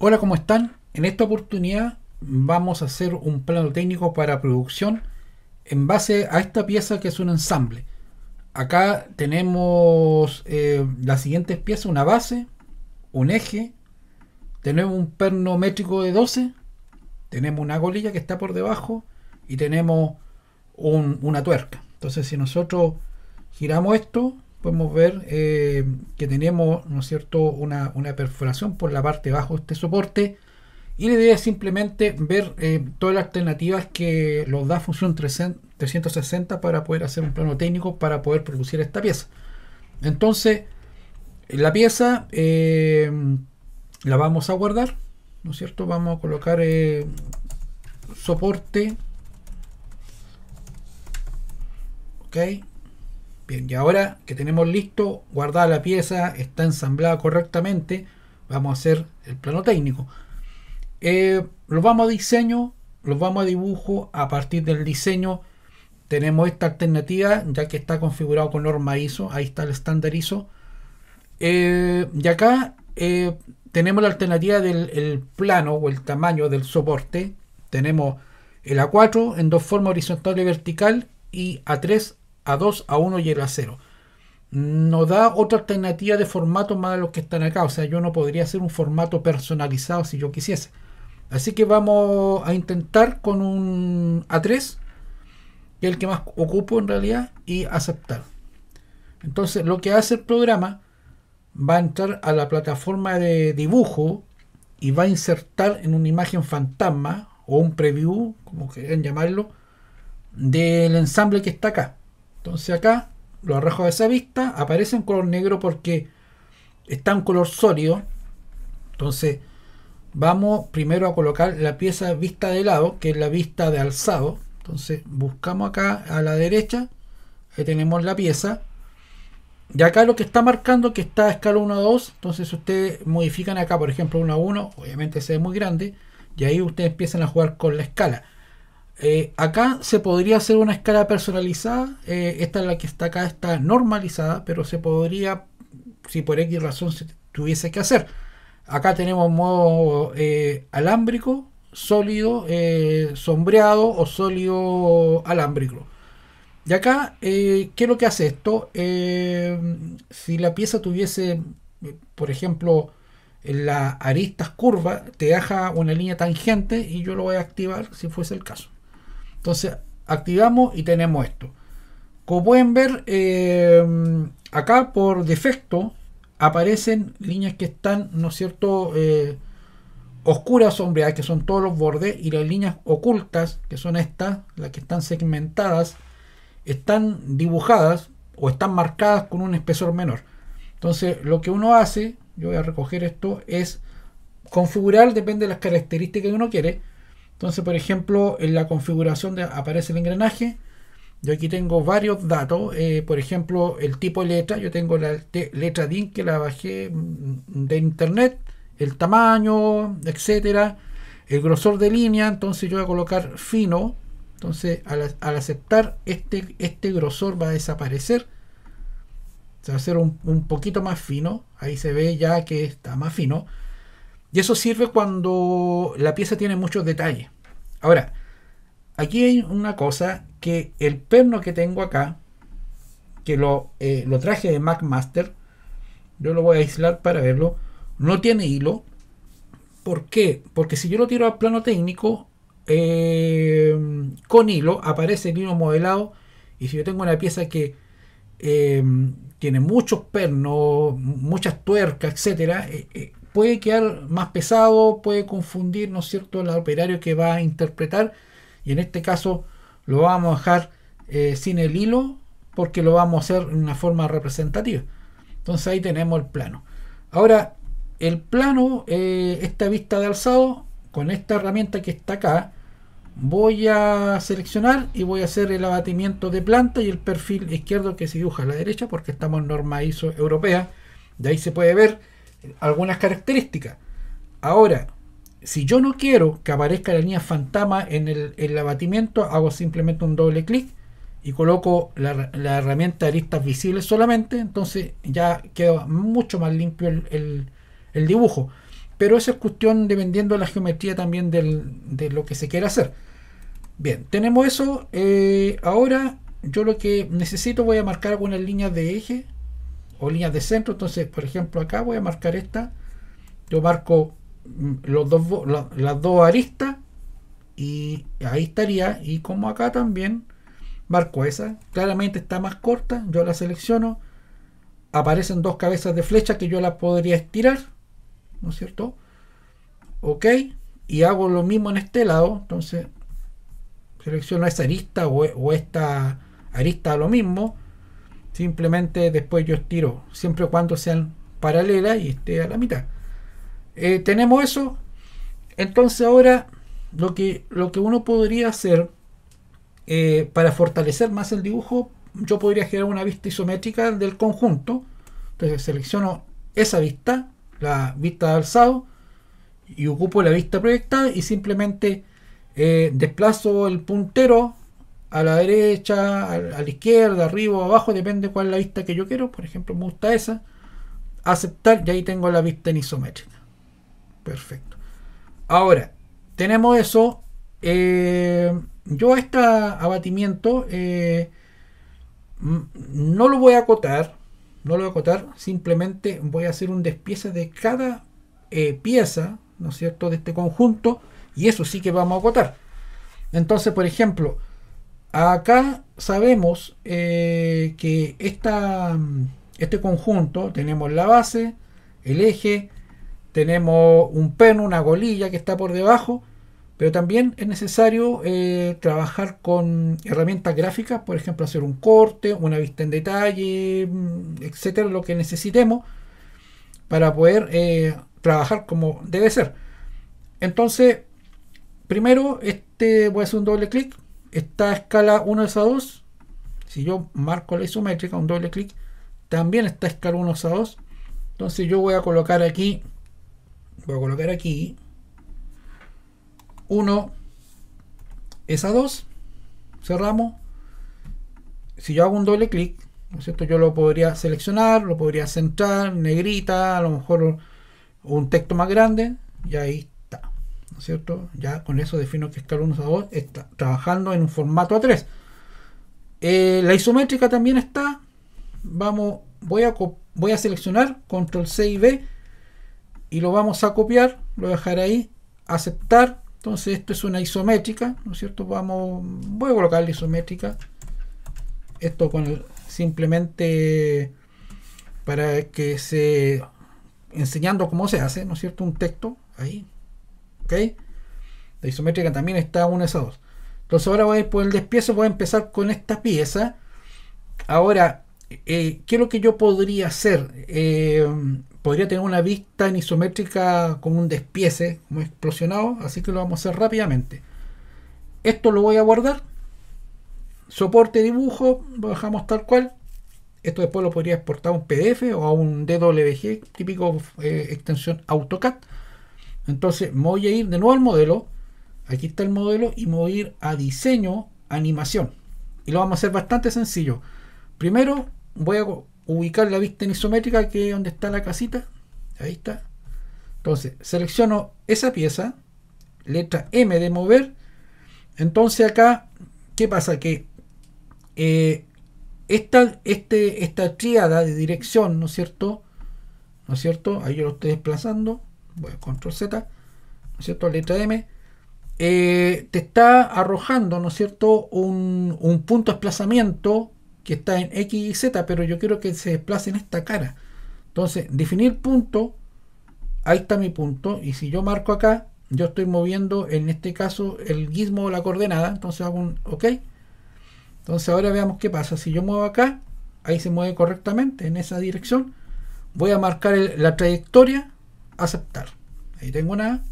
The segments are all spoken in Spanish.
Hola, ¿cómo están? En esta oportunidad vamos a hacer un plano técnico para producción en base a esta pieza que es un ensamble. Acá tenemos eh, las siguientes piezas, una base, un eje, tenemos un perno métrico de 12, tenemos una golilla que está por debajo y tenemos una tuerca. Entonces si nosotros giramos esto, podemos ver eh, que tenemos, ¿no es cierto?, una, una, perforación por la parte bajo de este soporte. Y la idea es simplemente ver eh, todas las alternativas que nos da función 360 para poder hacer un plano técnico para poder producir esta pieza. Entonces, la pieza eh, la vamos a guardar, ¿no es cierto? Vamos a colocar soporte. ok Bien, y ahora que tenemos listo, guardada la pieza, está ensamblada correctamente, vamos a hacer el plano técnico. Eh, los vamos a diseño, los vamos a dibujo. A partir del diseño tenemos esta alternativa, ya que está configurado con norma ISO, ahí está el estándar ISO. Eh, y acá eh, tenemos la alternativa del plano o el tamaño del soporte. Tenemos el A4 en dos formas horizontal y vertical y A3 a 2, a 1 y a 0. Nos da otra alternativa de formato más de los que están acá. O sea, yo no podría hacer un formato personalizado si yo quisiese. Así que vamos a intentar con un A3, que es el que más ocupo en realidad, y aceptar. Entonces, lo que hace el programa va a entrar a la plataforma de dibujo y va a insertar en una imagen fantasma o un preview, como quieran llamarlo, del ensamble que está acá. Entonces acá, lo arrojo a esa vista aparece en color negro porque está en color sólido. Entonces vamos primero a colocar la pieza vista de lado, que es la vista de alzado. Entonces buscamos acá a la derecha, ahí tenemos la pieza. Y acá lo que está marcando que está a escala 1 a 2, entonces ustedes modifican acá, por ejemplo, 1 a 1, obviamente se ve muy grande, y ahí ustedes empiezan a jugar con la escala. Eh, acá se podría hacer una escala personalizada. Eh, esta es la que está acá, está normalizada, pero se podría, si por X razón se tuviese que hacer. Acá tenemos modo eh, alámbrico, sólido, sombreado o sólido alámbrico. Y acá, ¿qué es lo que hace esto? si la pieza tuviese, por ejemplo, las aristas curvas, te deja una línea tangente y yo lo voy a activar si fuese el caso. Entonces, activamos y tenemos esto. Como pueden ver, eh, acá por defecto aparecen líneas que están, ¿no es cierto?, eh, oscuras sombreadas, que son todos los bordes, y las líneas ocultas, que son estas, las que están segmentadas, están dibujadas o están marcadas con un espesor menor. Entonces, lo que uno hace, yo voy a recoger esto, es configurar, depende de las características que uno quiere, entonces, por ejemplo, en la configuración aparece el engranaje. Yo aquí tengo varios datos. Eh, por ejemplo, el tipo de letra. Yo tengo la letra DIN que la bajé mm, de internet. El tamaño, etcétera. El grosor de línea. Entonces, yo voy a colocar fino. Entonces, al, aceptar, este, este grosor va a desaparecer. Se va a hacer un poquito más fino. Ahí se ve ya que está más fino eso sirve cuando la pieza tiene muchos detalles. Ahora, aquí hay una cosa que el perno que tengo acá, que lo, eh, traje de MacMaster, yo lo voy a aislar para verlo, no tiene hilo. ¿Por qué? Porque si yo lo tiro al plano técnico, eh, con hilo aparece el hilo modelado y si yo tengo una pieza que eh, tiene muchos pernos, muchas tuercas, etcétera, puede quedar más pesado, puede confundir, ¿no es cierto?, el operario que va a interpretar. Y en este caso lo vamos a dejar eh, sin el hilo porque lo vamos a hacer de una forma representativa. Entonces ahí tenemos el plano. Ahora, el plano, eh, esta vista de alzado, con esta herramienta que está acá, voy a seleccionar y voy a hacer el abatimiento de planta y el perfil izquierdo que se dibuja a la derecha porque estamos en norma ISO europea. De ahí se puede ver algunas características. Ahora, si yo no quiero que aparezca la línea fantasma en el, abatimiento, hago simplemente un doble clic y coloco la, herramienta de aristas visibles solamente, entonces ya queda mucho más limpio el, dibujo. Pero eso es cuestión dependiendo de la geometría también de lo que se quiera hacer. Bien, tenemos eso. Eh, ahora yo lo que necesito voy a marcar algunas líneas de eje o líneas de centro. Entonces, por ejemplo, acá voy a marcar esta. Yo marco mm, los dos, las dos aristas y ahí estaría. Y como acá también marco esa, claramente está más corta, yo la selecciono. Aparecen dos cabezas de flecha que yo la podría estirar, ¿no es cierto? Ok, y hago lo mismo en este lado. Entonces, selecciono esa arista o esta arista, lo mismo Simplemente después yo estiro, siempre cuando sean paralelas y esté a la mitad. Eh, tenemos eso. Entonces ahora lo que, lo que uno podría hacer eh, para fortalecer más el dibujo, yo podría generar una vista isométrica del conjunto. Entonces selecciono esa vista, la vista de alzado, y ocupo la vista proyectada y simplemente eh, desplazo el puntero a la derecha, a, la izquierda, arriba o abajo, depende cuál es la vista que yo quiero. Por ejemplo, me gusta esa. Aceptar y ahí tengo la vista en isométrica. Perfecto. Ahora, tenemos eso. Eh, yo este abatimiento eh, no lo voy a acotar. No lo voy a acotar. Simplemente voy a hacer un despiece de cada eh, pieza, ¿no es cierto?, de este conjunto. Y eso sí que vamos a acotar. Entonces, por ejemplo, Acá sabemos eh, que este conjunto, tenemos la base, el eje, tenemos un pen una golilla que está por debajo, pero también es necesario eh, trabajar con herramientas gráficas, por ejemplo, hacer un corte, una vista en detalle, mm, etcétera, lo que necesitemos para poder eh, trabajar como debe ser. Entonces, primero, este voy a hacer un doble clic esta escala 1 a 2, si yo marco la isométrica, un doble clic, también está escala 1 a 2. Entonces yo voy a colocar aquí, voy a colocar aquí 1 es a 2, cerramos. Si yo hago un doble clic, ¿no es cierto? Yo lo podría seleccionar, lo podría centrar, negrita, a lo mejor un texto más grande, y ahí está cierto? Ya con eso defino que escala 1 a está trabajando en un formato A3. Eh, la isométrica también está. Vamos, voy a, voy a seleccionar control C y B y lo vamos a copiar, lo dejar ahí, aceptar. Entonces esto es una isométrica, ¿no es cierto? Vamos, voy a colocar la isométrica. Esto con simplemente para que se enseñando cómo se hace, ¿no es cierto? Un texto ahí la isométrica también está una de esas dos. Entonces ahora voy a ir por el despiece voy a empezar con esta pieza. Ahora, eh, ¿qué es lo que yo podría hacer? Eh, podría tener una vista en isométrica con un despiece, como explosionado, así que lo vamos a hacer rápidamente. Esto lo voy a guardar. Soporte dibujo, lo dejamos tal cual. Esto después lo podría exportar a un PDF o a un DWG, típico eh, extensión AutoCAD. Entonces voy a ir de nuevo al modelo. Aquí está el modelo y me voy a ir a diseño, animación. Y lo vamos a hacer bastante sencillo. Primero voy a ubicar la vista en isométrica que es donde está la casita. Ahí está. Entonces selecciono esa pieza. Letra M de mover. Entonces acá, ¿qué pasa? Que eh, esta, este, de dirección, ¿no es cierto? ¿No es cierto? Ahí yo lo estoy desplazando voy a control Z, ¿no es cierto? Letra M, eh, te está arrojando, ¿no es cierto?, un, punto de desplazamiento que está en X y Z, pero yo quiero que se desplace en esta cara. Entonces, definir punto, ahí está mi punto, y si yo marco acá, yo estoy moviendo en este caso el gizmo o la coordenada, entonces hago un OK. Entonces ahora veamos qué pasa. Si yo muevo acá, ahí se mueve correctamente en esa dirección. Voy a marcar la trayectoria aceptar. Ahí tengo una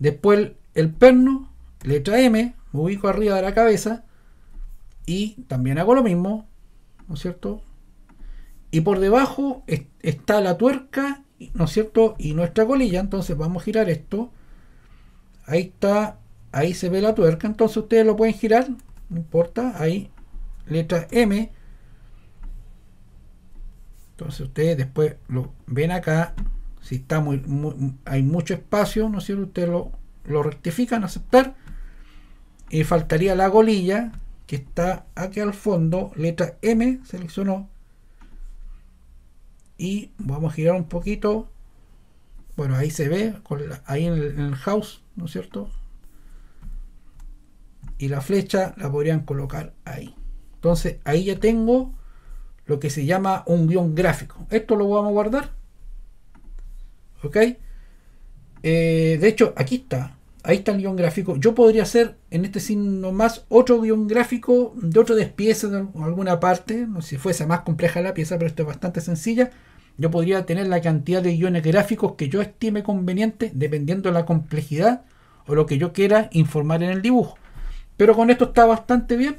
Después el, perno, letra M, ubico arriba de la cabeza y también hago lo mismo, ¿no es cierto? Y por debajo está la tuerca, ¿no es cierto? Y nuestra colilla, entonces vamos a girar esto. Ahí está, ahí se ve la tuerca, entonces ustedes lo pueden girar, no importa, ahí, letra M. Entonces ustedes después lo ven acá, si está muy, hay mucho espacio, ¿no es cierto? Ustedes lo, lo rectifican, aceptar. Y faltaría la golilla que está aquí al fondo, letra M, seleccionó. Y vamos a girar un poquito. Bueno, ahí se ve, ahí en el, en el house, ¿no es cierto? Y la flecha la podrían colocar ahí. Entonces ahí ya tengo lo que se llama un guión gráfico. Esto lo vamos a guardar eh, de hecho, aquí está. Ahí está el guión gráfico. Yo podría hacer en este signo más otro guión gráfico de otro despiece, de alguna parte. No si fuese más compleja la pieza, pero esto es bastante sencilla. Yo podría tener la cantidad de guiones gráficos que yo estime conveniente dependiendo de la complejidad o lo que yo quiera informar en el dibujo. Pero con esto está bastante bien.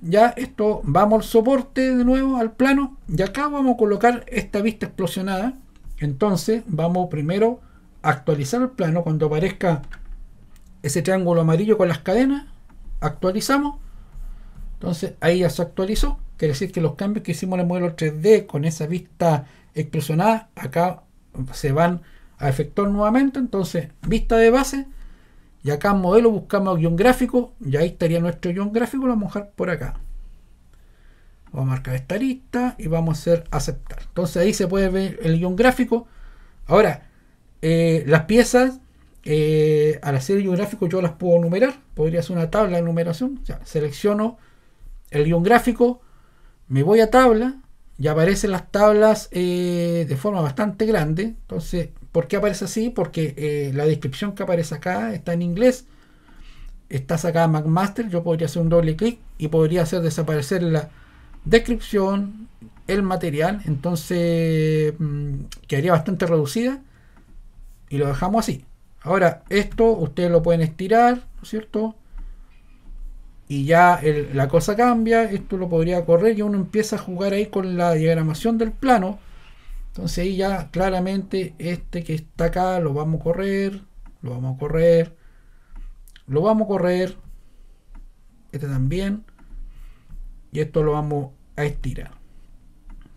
Ya esto, vamos al soporte de nuevo, al plano. Y acá vamos a colocar esta vista explosionada entonces vamos primero a actualizar el plano. Cuando aparezca ese triángulo amarillo con las cadenas, actualizamos. Entonces ahí ya se actualizó. Quiere decir que los cambios que hicimos en el modelo 3D con esa vista expresionada acá se van a efectuar nuevamente. Entonces, vista de base. Y acá en modelo buscamos guión gráfico. Y ahí estaría nuestro guión gráfico. Lo vamos a dejar por acá. Vamos a marcar esta lista y vamos a hacer aceptar. Entonces ahí se puede ver el guión gráfico. Ahora, eh, las piezas, eh, al hacer el guión gráfico yo las puedo numerar. Podría ser una tabla de numeración. selecciono el guión gráfico, me voy a tabla y aparecen las tablas eh, de forma bastante grande. Entonces, ¿por qué aparece así? Porque la descripción que aparece acá está en inglés está sacada MacMaster, yo podría hacer un doble clic y podría hacer desaparecer la, descripción, el material, entonces mm, quedaría bastante reducida y lo dejamos así. Ahora, esto ustedes lo pueden estirar, ¿no es cierto? Y ya la cosa cambia, esto lo podría correr y uno empieza a jugar ahí con la diagramación del plano. Entonces ahí ya claramente este que está acá lo vamos a correr, lo vamos a correr, lo vamos a correr, este también y esto lo vamos a estirar.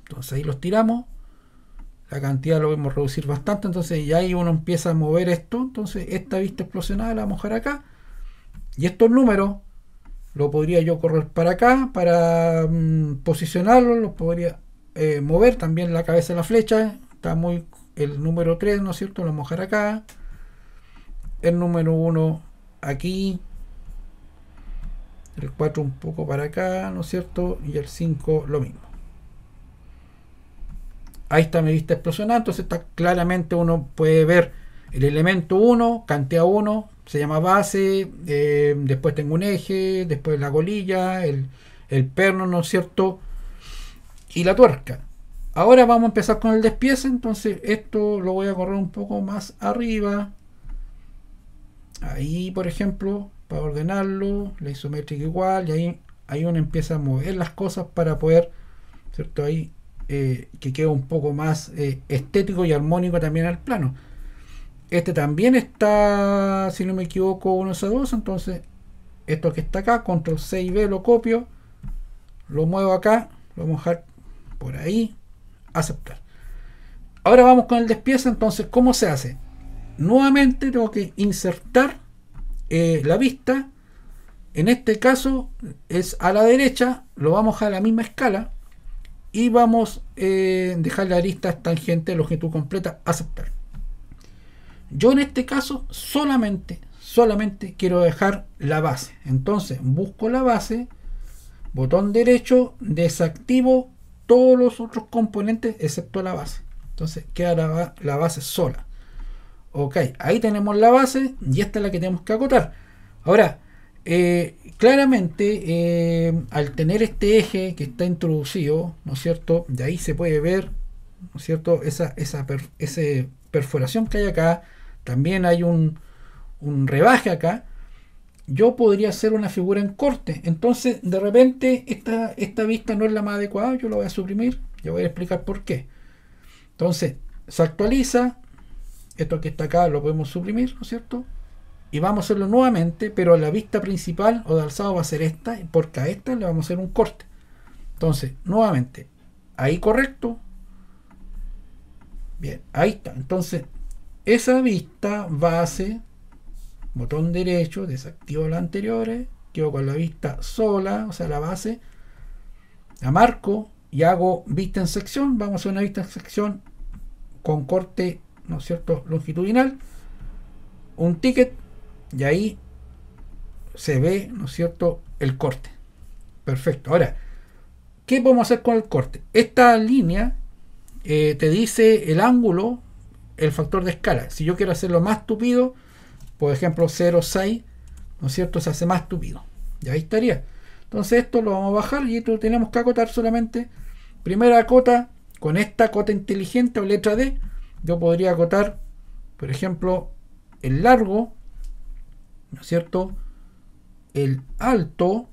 Entonces ahí lo estiramos, la cantidad lo vemos reducir bastante, entonces ya ahí uno empieza a mover esto, entonces esta vista explosionada la vamos a dejar acá, y estos números lo podría yo correr para acá, para mm, posicionarlo, lo podría eh, mover también la cabeza de la flecha, está muy el número 3, ¿no es cierto? Lo vamos a dejar acá, el número 1 aquí, el 4 un poco para acá, ¿no es cierto? Y el 5 lo mismo. Ahí está mi vista explosionando. entonces está claramente uno puede ver el elemento 1, cantea 1, se llama base, eh, después tengo un eje, después la golilla, el, el perno, ¿no es cierto? Y la tuerca. Ahora vamos a empezar con el despiece, entonces esto lo voy a correr un poco más arriba. Ahí, por ejemplo, para ordenarlo, la isométrica igual, y ahí, ahí uno empieza a mover las cosas para poder, ¿cierto? Ahí eh, que quede un poco más eh, estético y armónico también al plano. Este también está, si no me equivoco, 1 a dos, entonces esto que está acá, control C y B, lo copio, lo muevo acá, lo vamos a dejar por ahí, aceptar. Ahora vamos con el despieza, entonces, ¿cómo se hace? Nuevamente tengo que insertar eh, la vista, en este caso es a la derecha, lo vamos a la misma escala y vamos a eh, dejar la lista tangente longitud completa, aceptar. Yo en este caso solamente, solamente quiero dejar la base. Entonces busco la base, botón derecho, desactivo todos los otros componentes excepto la base. Entonces queda la base sola. Ok, ahí tenemos la base y esta es la que tenemos que acotar. Ahora, eh, claramente, eh, al tener este eje que está introducido, ¿no es cierto? De ahí se puede ver, ¿no es cierto? Esa, esa perforación que hay acá, también hay un, rebaje acá. Yo podría hacer una figura en corte. Entonces, de repente, esta, esta vista no es la más adecuada. Yo la voy a suprimir. yo voy a explicar por qué. Entonces, se actualiza, esto que está acá lo podemos suprimir, ¿no es cierto? Y vamos a hacerlo nuevamente, pero la vista principal o de alzado va a ser esta, porque a esta le vamos a hacer un corte. Entonces, nuevamente, ahí correcto. Bien, ahí está. Entonces, esa vista base, botón derecho, desactivo la anterior quedo con la vista sola, o sea, la base, la marco y hago vista en sección. Vamos a una vista en sección con corte ¿no es cierto?, longitudinal, un ticket y ahí se ve, ¿no es cierto?, el corte. Perfecto. Ahora, ¿qué podemos hacer con el corte? Esta línea eh, te dice el ángulo, el factor de escala. Si yo quiero hacerlo más tupido, por ejemplo 0,6, ¿no es cierto?, se hace más tupido. Y ahí estaría. Entonces esto lo vamos a bajar y esto tenemos que acotar solamente primera cota con esta cota inteligente o letra D yo podría acotar, por ejemplo, el largo, ¿no es cierto? El alto,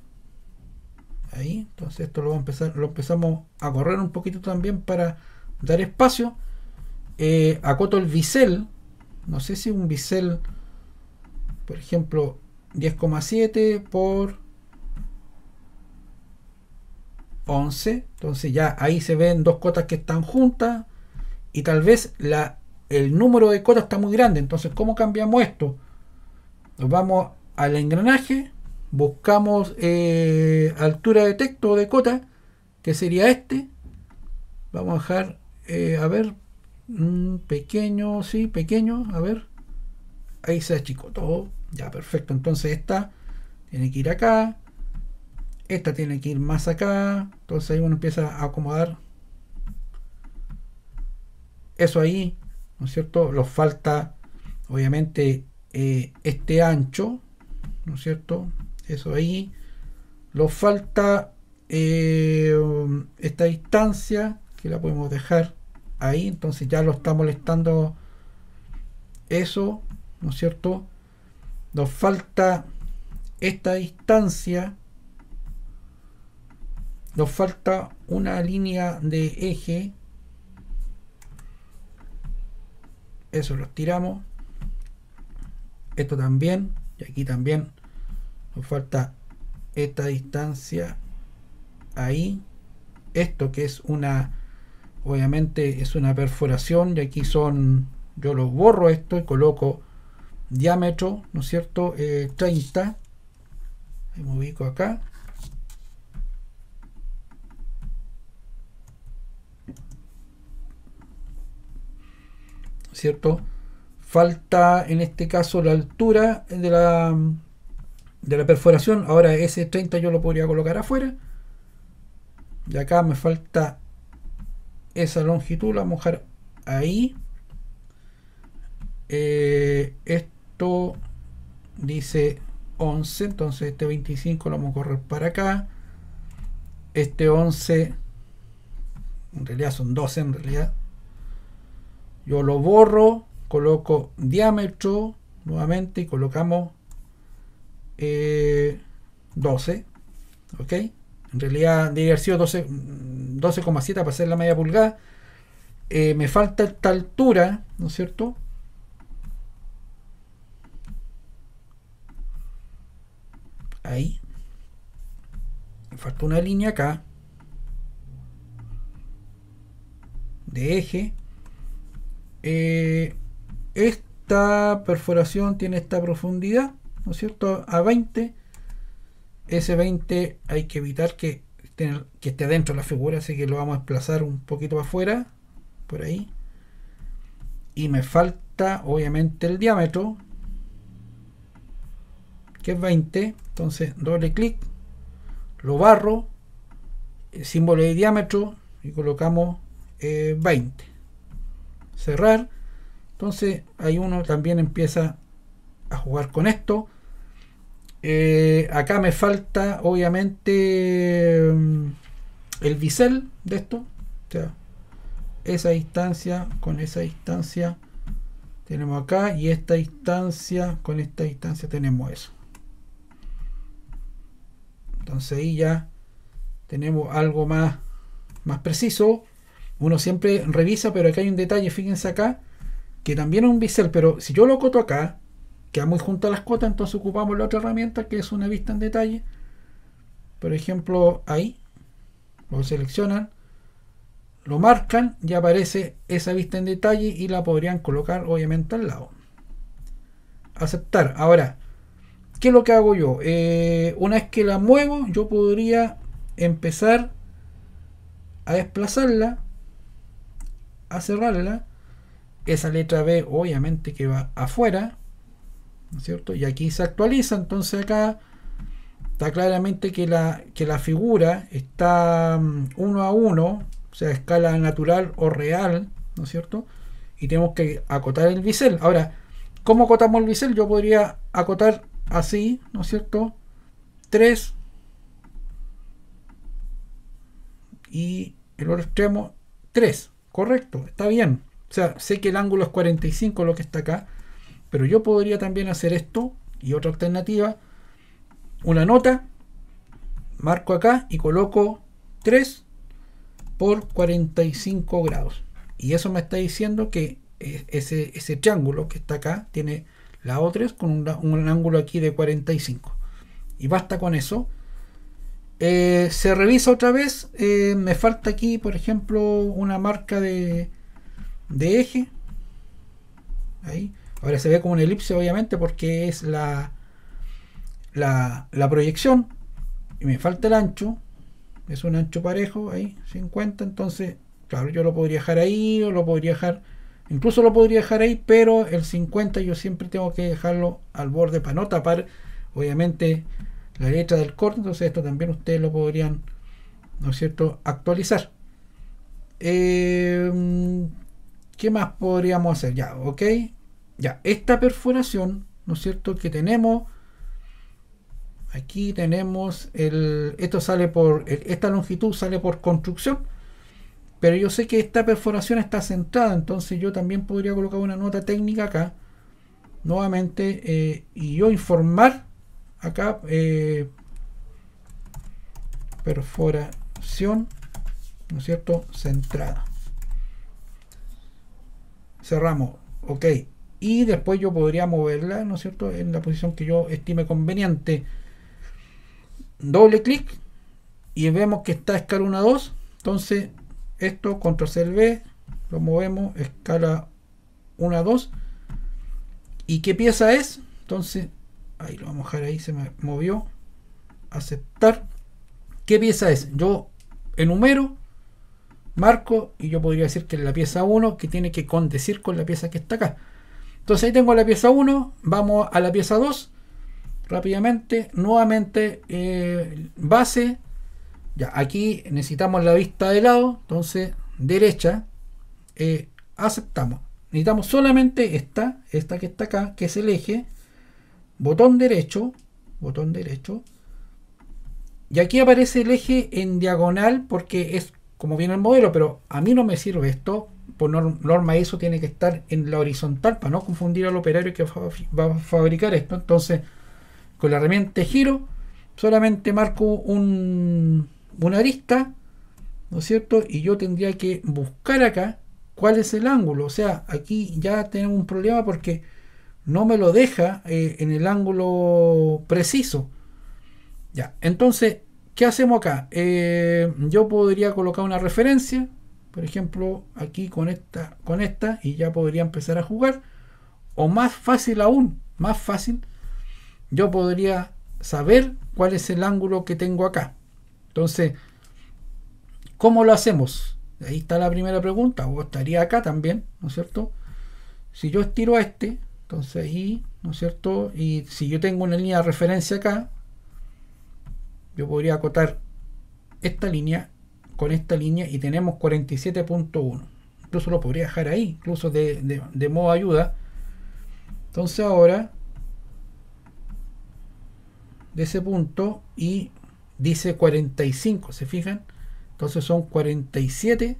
ahí, entonces esto lo, a empezar, lo empezamos a correr un poquito también para dar espacio. Eh, acoto el bisel, no sé si un bisel, por ejemplo, 10,7 por 11, entonces ya ahí se ven dos cotas que están juntas, y tal vez la, el número de cotas está muy grande. Entonces, ¿cómo cambiamos esto? Nos vamos al engranaje, buscamos eh, altura de texto de cota, que sería este. Vamos a dejar, eh, a ver, Un pequeño, sí, pequeño, a ver. Ahí se achicó todo. Ya, perfecto. Entonces esta tiene que ir acá. Esta tiene que ir más acá. Entonces ahí uno empieza a acomodar eso ahí, ¿no es cierto? Nos falta, obviamente, eh, este ancho, ¿no es cierto? Eso ahí. Nos falta eh, esta distancia, que la podemos dejar ahí, entonces ya lo está molestando eso, ¿no es cierto? Nos falta esta distancia, nos falta una línea de eje, Eso los tiramos. Esto también. Y aquí también. Nos falta esta distancia. Ahí. Esto que es una... Obviamente es una perforación. Y aquí son... Yo los borro esto y coloco diámetro, ¿no es cierto? 30. Eh, me ubico acá. ¿cierto? Falta en este caso la altura de la, de la perforación. Ahora ese 30 yo lo podría colocar afuera. de acá me falta esa longitud, la vamos a dejar ahí. Eh, esto dice 11, entonces este 25 lo vamos a correr para acá. Este 11, en realidad son 12 en realidad yo lo borro, coloco diámetro nuevamente y colocamos 12, eh, ¿ok? En realidad debería haber sido 12,7 mm, para hacer la media pulgada. Eh, me falta esta altura, ¿no es cierto? Ahí. Me falta una línea acá. De eje. Eh, esta perforación tiene esta profundidad, ¿no es cierto? A 20. Ese 20 hay que evitar que, esté, que esté dentro de la figura, así que lo vamos a desplazar un poquito para afuera, por ahí. Y me falta, obviamente, el diámetro, que es 20. Entonces, doble clic, lo barro, el símbolo de diámetro y colocamos 20. Eh, cerrar. Entonces ahí uno también empieza a jugar con esto. Eh, acá me falta obviamente mm, el bisel de esto. O sea, esa distancia con esa distancia tenemos acá y esta distancia con esta distancia tenemos eso. Entonces ahí ya tenemos algo más, más preciso uno siempre revisa, pero aquí hay un detalle, fíjense acá, que también es un bisel, pero si yo lo coto acá, queda muy junto a las cotas, entonces ocupamos la otra herramienta que es una vista en detalle. Por ejemplo, ahí, lo seleccionan, lo marcan y aparece esa vista en detalle y la podrían colocar obviamente al lado. Aceptar. Ahora, ¿qué es lo que hago yo? Eh, una vez que la muevo, yo podría empezar a desplazarla a cerrarla, esa letra B obviamente que va afuera, ¿no es cierto? Y aquí se actualiza, entonces acá está claramente que la, que la figura está mm, uno a uno, o sea, escala natural o real, ¿no es cierto? Y tenemos que acotar el bisel. Ahora, ¿cómo acotamos el bisel? Yo podría acotar así, ¿no es cierto? 3 y el otro extremo 3. Correcto, está bien. O sea, sé que el ángulo es 45 lo que está acá, pero yo podría también hacer esto y otra alternativa. Una nota, marco acá y coloco 3 por 45 grados. Y eso me está diciendo que e, ese, triángulo que está acá tiene la O3 con un, un ángulo aquí de 45. Y basta con eso eh, se revisa otra vez. Eh, me falta aquí, por ejemplo, una marca de, eje. Ahí. Ahora se ve como una elipse, obviamente, porque es la, la, la proyección. Y me falta el ancho. Es un ancho parejo, ahí, 50. Entonces, claro, yo lo podría dejar ahí o lo podría dejar... Incluso lo podría dejar ahí, pero el 50 yo siempre tengo que dejarlo al borde para no tapar, obviamente, la letra del corte, entonces esto también ustedes lo podrían, ¿no es cierto?, actualizar. Eh, ¿Qué más podríamos hacer? Ya, ok. Ya, esta perforación, ¿no es cierto?, que tenemos aquí tenemos el esto sale por esta longitud sale por construcción pero yo sé que esta perforación está centrada entonces yo también podría colocar una nota técnica acá nuevamente eh, y yo informar acá eh, perforación, ¿no es cierto? Centrada. Cerramos, ok. Y después yo podría moverla, ¿no es cierto? En la posición que yo estime conveniente. Doble clic y vemos que está escala 1 a 2. Entonces, esto control C, B, lo movemos, escala 1 a 2. ¿Y qué pieza es? Entonces, ahí lo vamos a dejar ahí, se me movió, aceptar. ¿Qué pieza es? Yo enumero, marco y yo podría decir que es la pieza 1 que tiene que condecir con la pieza que está acá. Entonces ahí tengo la pieza 1, vamos a la pieza 2, rápidamente, nuevamente eh, base, ya aquí necesitamos la vista de lado, entonces derecha, eh, aceptamos. Necesitamos solamente esta, esta que está acá, que es el eje, botón derecho, botón derecho, y aquí aparece el eje en diagonal porque es como viene el modelo, pero a mí no me sirve esto, por norma eso tiene que estar en la horizontal para no confundir al operario que va a fabricar esto, entonces con la herramienta giro solamente marco un, una arista, ¿no es cierto? Y yo tendría que buscar acá cuál es el ángulo, o sea, aquí ya tenemos un problema porque no me lo deja eh, en el ángulo preciso. Ya, entonces, ¿qué hacemos acá? Eh, yo podría colocar una referencia, por ejemplo, aquí con esta, con esta, y ya podría empezar a jugar. O más fácil aún, más fácil, yo podría saber cuál es el ángulo que tengo acá. Entonces, ¿cómo lo hacemos? Ahí está la primera pregunta, o estaría acá también, ¿no es cierto? Si yo estiro a este, entonces ahí, ¿no es cierto? Y si yo tengo una línea de referencia acá, yo podría acotar esta línea con esta línea y tenemos 47.1. Incluso lo podría dejar ahí, incluso de, modo ayuda. Entonces ahora, de ese punto y dice 45, ¿se fijan? Entonces son 47.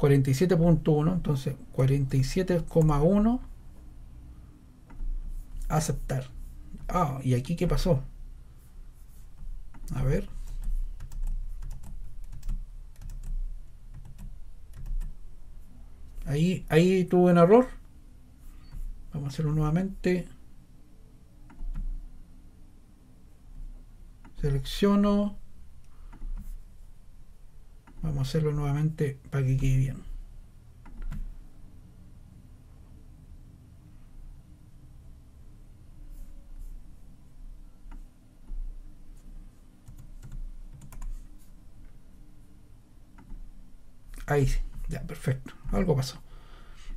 47.1, entonces 47,1 aceptar. Ah, ¿y aquí qué pasó? A ver. Ahí, ahí tuvo un error. Vamos a hacerlo nuevamente. Selecciono. Vamos a hacerlo nuevamente para que quede bien. Ahí Ya, perfecto. Algo pasó.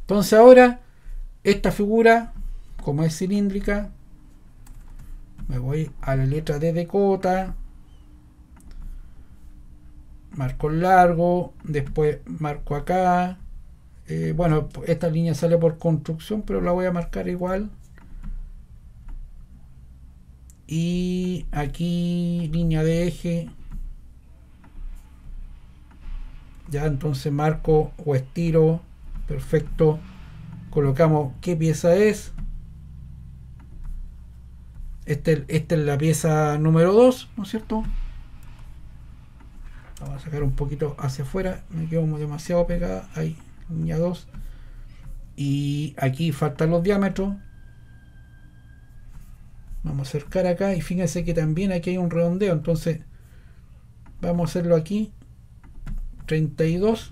Entonces ahora, esta figura, como es cilíndrica, me voy a la letra D de cota, marco largo, después marco acá. Eh, bueno, esta línea sale por construcción, pero la voy a marcar igual. Y aquí línea de eje, ya entonces marco o estiro perfecto colocamos qué pieza es este, esta es la pieza número 2 ¿no es cierto? vamos a sacar un poquito hacia afuera me quedo demasiado pegada ahí línea 2 y aquí faltan los diámetros vamos a acercar acá y fíjense que también aquí hay un redondeo entonces vamos a hacerlo aquí 32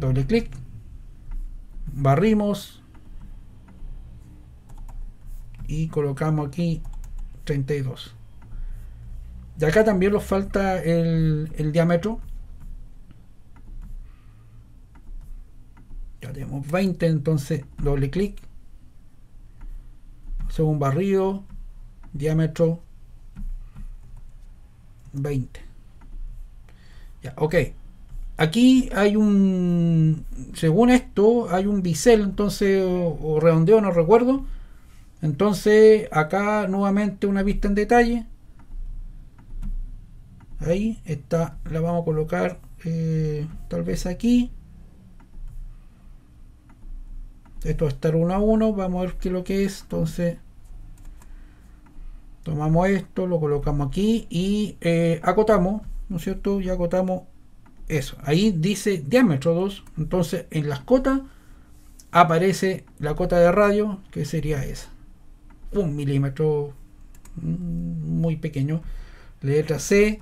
doble clic barrimos y colocamos aquí 32 de acá también nos falta el, diámetro ya tenemos 20 entonces doble clic según barrido diámetro 20 ok. Aquí hay un, según esto, hay un bisel, entonces, o, redondeo, no recuerdo. Entonces, acá nuevamente una vista en detalle. Ahí está, la vamos a colocar eh, tal vez aquí. Esto va a estar uno a uno, vamos a ver qué es lo que es. Entonces, tomamos esto, lo colocamos aquí y eh, acotamos. ¿no es cierto? Ya agotamos eso. Ahí dice diámetro 2, entonces en las cotas aparece la cota de radio, que sería esa. Un milímetro mm, muy pequeño. Letra C,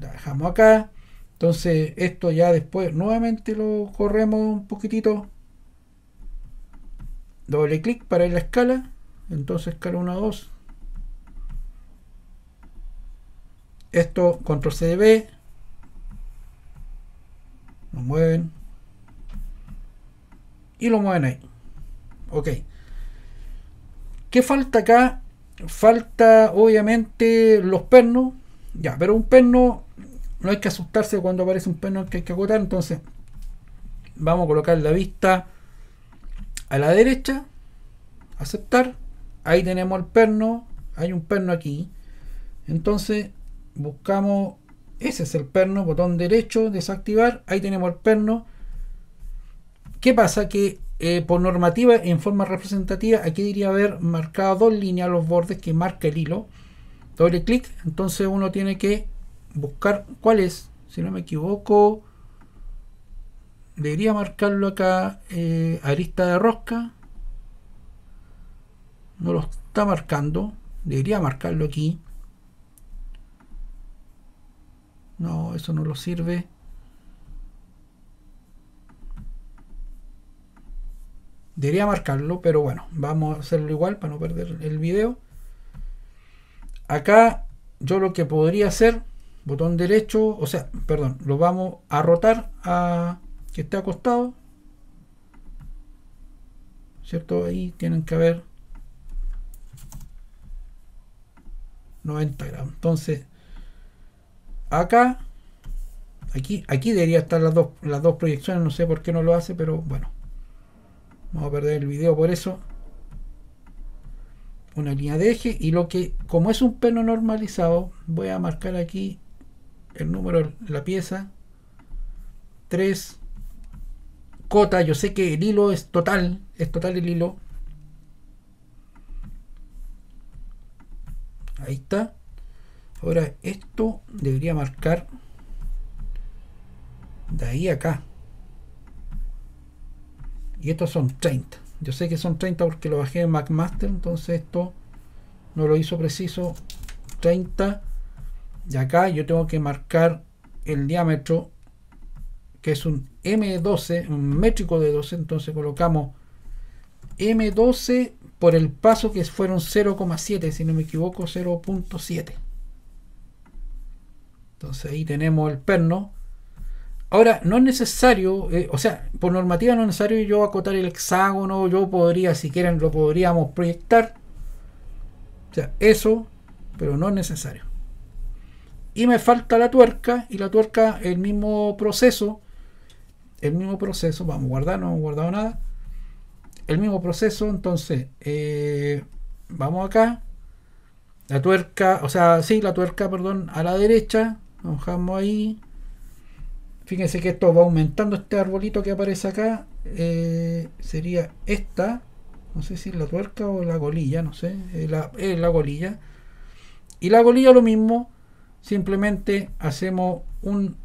la dejamos acá. Entonces esto ya después nuevamente lo corremos un poquitito. Doble clic para ir a la escala. Entonces escala 1 a 2. Esto, control b Lo mueven. Y lo mueven ahí. Ok. ¿Qué falta acá? Falta obviamente los pernos. Ya, pero un perno no hay que asustarse cuando aparece un perno que hay que acotar. Entonces, vamos a colocar la vista a la derecha. Aceptar. Ahí tenemos el perno. Hay un perno aquí. Entonces, buscamos, ese es el perno, botón derecho, desactivar, ahí tenemos el perno. ¿Qué pasa? Que eh, por normativa, en forma representativa, aquí diría haber marcado dos líneas a los bordes que marca el hilo. Doble clic, entonces uno tiene que buscar cuál es, si no me equivoco, debería marcarlo acá, eh, arista de rosca, no lo está marcando, debería marcarlo aquí, No, eso no lo sirve. Debería marcarlo, pero bueno, vamos a hacerlo igual para no perder el video. Acá yo lo que podría hacer, botón derecho, o sea, perdón, lo vamos a rotar a que esté acostado. ¿Cierto? Ahí tienen que haber 90 grados. Entonces, acá, aquí, aquí debería estar las dos, las dos proyecciones, no sé por qué no lo hace, pero bueno. Vamos a perder el video por eso. Una línea de eje y lo que, como es un perno normalizado, voy a marcar aquí el número, la pieza. 3, cota, yo sé que el hilo es total, es total el hilo. Ahí está. Ahora, esto debería marcar de ahí acá. Y estos son 30. Yo sé que son 30 porque lo bajé en McMaster, entonces esto no lo hizo preciso. 30. Y acá yo tengo que marcar el diámetro, que es un M12, un métrico de 12. Entonces colocamos M12 por el paso que fueron 0,7, si no me equivoco, 0.7. Entonces ahí tenemos el perno. Ahora, no es necesario, eh, o sea, por normativa no es necesario yo acotar el hexágono, yo podría, si quieren, lo podríamos proyectar. O sea, eso, pero no es necesario. Y me falta la tuerca, y la tuerca, el mismo proceso, el mismo proceso, vamos a guardar, no hemos guardado nada. El mismo proceso, entonces, eh, vamos acá. La tuerca, o sea, sí, la tuerca, perdón, a la derecha, bajamos ahí. Fíjense que esto va aumentando este arbolito que aparece acá. Eh, sería esta. No sé si la tuerca o la golilla, no sé. Es la, golilla. Y la golilla lo mismo. Simplemente hacemos un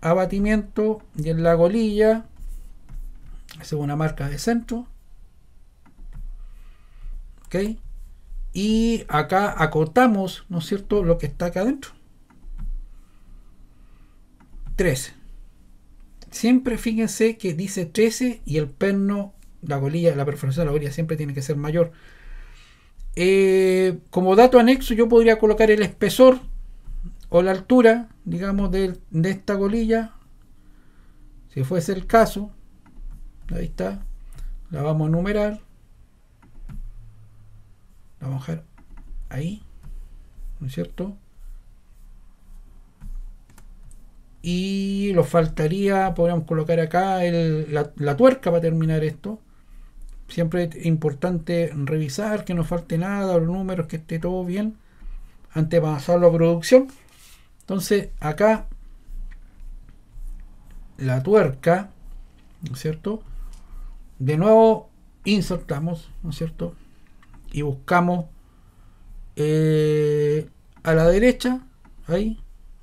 abatimiento y en la golilla hacemos una marca de centro. ¿Ok? Y acá acotamos, ¿no es cierto?, lo que está acá adentro. 13. Siempre fíjense que dice 13 y el perno, la golilla la perforación de la golilla siempre tiene que ser mayor. Eh, como dato anexo yo podría colocar el espesor o la altura, digamos, de, de esta golilla si fuese el caso. Ahí está. La vamos a numerar. La vamos a dejar ahí. ¿No es cierto? y nos faltaría, podríamos colocar acá el, la, tuerca para terminar esto. Siempre es importante revisar que no falte nada, los números, que esté todo bien, antes de pasarlo a producción. Entonces acá la tuerca, ¿no es cierto? De nuevo insertamos, ¿no es cierto? Y buscamos eh, a la derecha, ahí,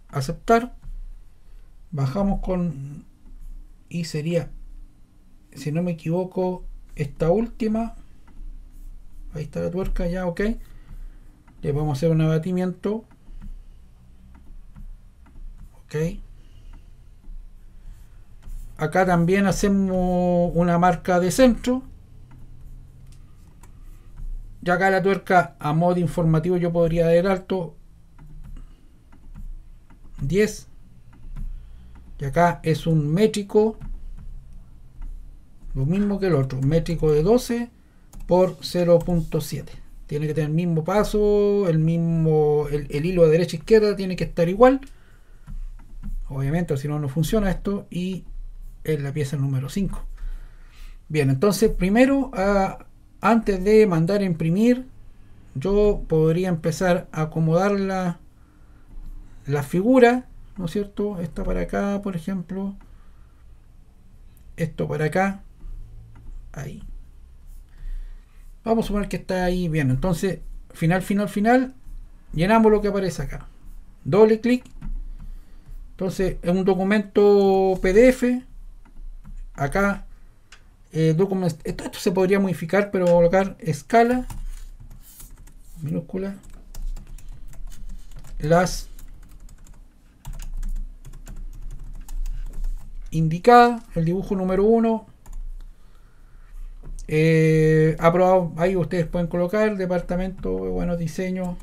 aceptar bajamos con y sería si no me equivoco esta última ahí está la tuerca ya ok le vamos a hacer un abatimiento ok acá también hacemos una marca de centro ya acá la tuerca a modo informativo yo podría dar alto 10 y acá es un métrico, lo mismo que el otro, métrico de 12 por 0.7. Tiene que tener el mismo paso, el mismo, el, hilo de derecha e izquierda tiene que estar igual. Obviamente, si no, no funciona esto. Y es la pieza número 5. Bien, entonces primero, antes de mandar a imprimir, yo podría empezar a acomodar la figura ¿no es cierto? Esta para acá, por ejemplo. Esto para acá. Ahí. Vamos a suponer que está ahí bien. Entonces, final, final, final. Llenamos lo que aparece acá. Doble clic. Entonces, es un documento PDF. Acá. Eh, documento, esto, se podría modificar, pero voy a colocar escala minúscula las indicada, el dibujo número 1. Eh, aprobado, ahí ustedes pueden colocar el departamento de buenos diseños.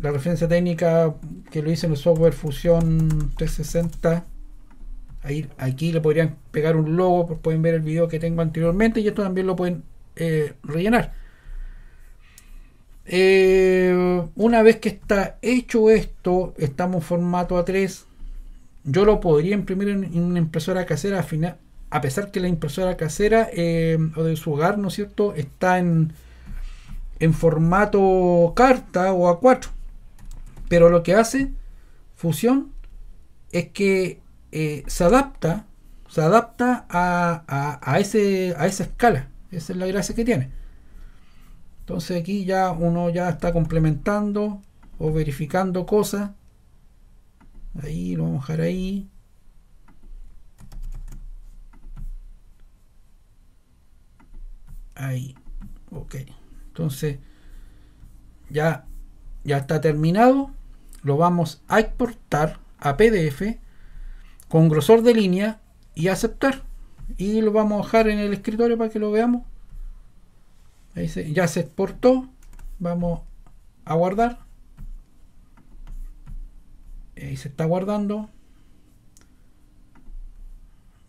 La referencia técnica que lo hice en el software Fusion 360. Ahí, aquí le podrían pegar un logo, pues pueden ver el video que tengo anteriormente y esto también lo pueden eh, rellenar. Eh, una vez que está hecho esto, estamos formato A3 yo lo podría imprimir en, una impresora casera a, a pesar que la impresora casera eh, o de su hogar, ¿no es cierto?, está en, en formato carta o A4. Pero lo que hace Fusión es que eh, se adapta, se adapta a, ese, a esa escala. Esa es la gracia que tiene. Entonces aquí ya uno ya está complementando o verificando cosas Ahí lo vamos a dejar ahí. Ahí. Ok. Entonces, ya, ya está terminado. Lo vamos a exportar a PDF con grosor de línea y aceptar. Y lo vamos a dejar en el escritorio para que lo veamos. Ahí se, ya se exportó. Vamos a guardar. Ahí eh, se está guardando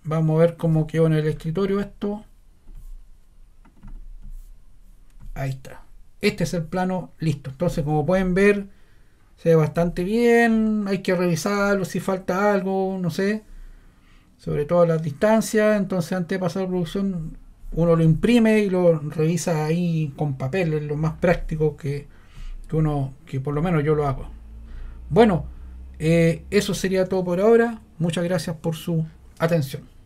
vamos a ver cómo quedó en el escritorio esto ahí está este es el plano listo entonces como pueden ver se ve bastante bien hay que revisarlo si falta algo no sé sobre todo las distancias entonces antes de pasar a la producción uno lo imprime y lo revisa ahí con papel es lo más práctico que, que uno que por lo menos yo lo hago bueno eh, eso sería todo por ahora. Muchas gracias por su atención.